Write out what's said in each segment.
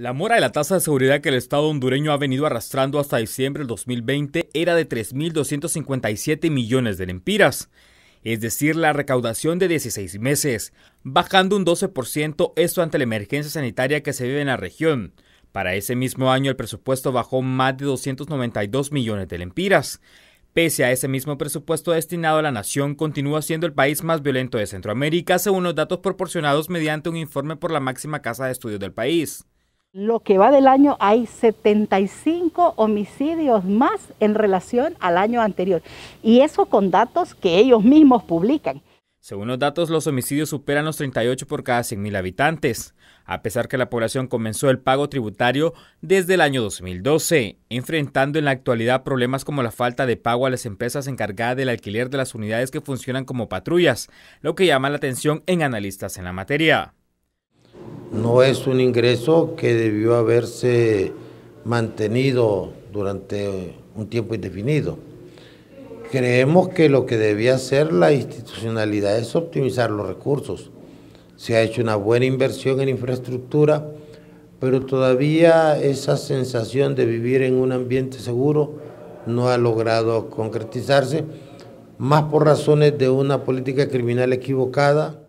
La mora de la tasa de seguridad que el Estado hondureño ha venido arrastrando hasta diciembre del 2020 era de 3.257 millones de lempiras, es decir, la recaudación de 16 meses, bajando un 12% esto ante la emergencia sanitaria que se vive en la región. Para ese mismo año el presupuesto bajó más de 292 millones de lempiras. Pese a ese mismo presupuesto destinado a la nación, continúa siendo el país más violento de Centroamérica, según los datos proporcionados mediante un informe por la máxima casa de estudios del país. Lo que va del año hay 75 homicidios más en relación al año anterior. Y eso con datos que ellos mismos publican. Según los datos, los homicidios superan los 38 por cada 100.000 habitantes, a pesar que la población comenzó el pago tributario desde el año 2012, enfrentando en la actualidad problemas como la falta de pago a las empresas encargadas del alquiler de las unidades que funcionan como patrullas, lo que llama la atención en analistas en la materia no es un ingreso que debió haberse mantenido durante un tiempo indefinido. Creemos que lo que debía hacer la institucionalidad es optimizar los recursos. Se ha hecho una buena inversión en infraestructura, pero todavía esa sensación de vivir en un ambiente seguro no ha logrado concretizarse, más por razones de una política criminal equivocada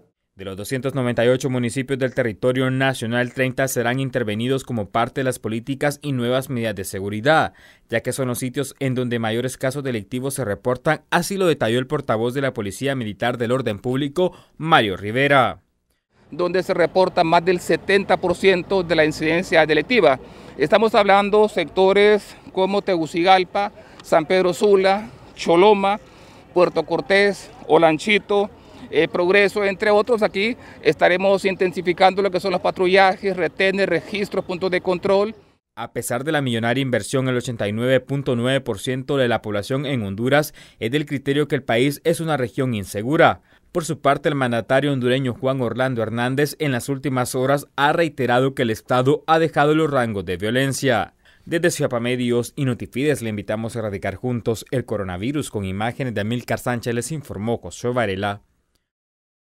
de los 298 municipios del territorio nacional, 30 serán intervenidos como parte de las políticas y nuevas medidas de seguridad, ya que son los sitios en donde mayores casos delictivos se reportan, así lo detalló el portavoz de la Policía Militar del Orden Público, Mario Rivera donde se reporta más del 70% de la incidencia delictiva. Estamos hablando sectores como Tegucigalpa, San Pedro Sula, Choloma, Puerto Cortés, Olanchito, eh, progreso, entre otros. Aquí estaremos intensificando lo que son los patrullajes, retenes, registros, puntos de control. A pesar de la millonaria inversión, el 89.9% de la población en Honduras es del criterio que el país es una región insegura. Por su parte, el mandatario hondureño Juan Orlando Hernández en las últimas horas ha reiterado que el Estado ha dejado los rangos de violencia. Desde Ciapamedios Medios y Notifides le invitamos a erradicar juntos el coronavirus con imágenes de Amilcar Sánchez, les informó José Varela.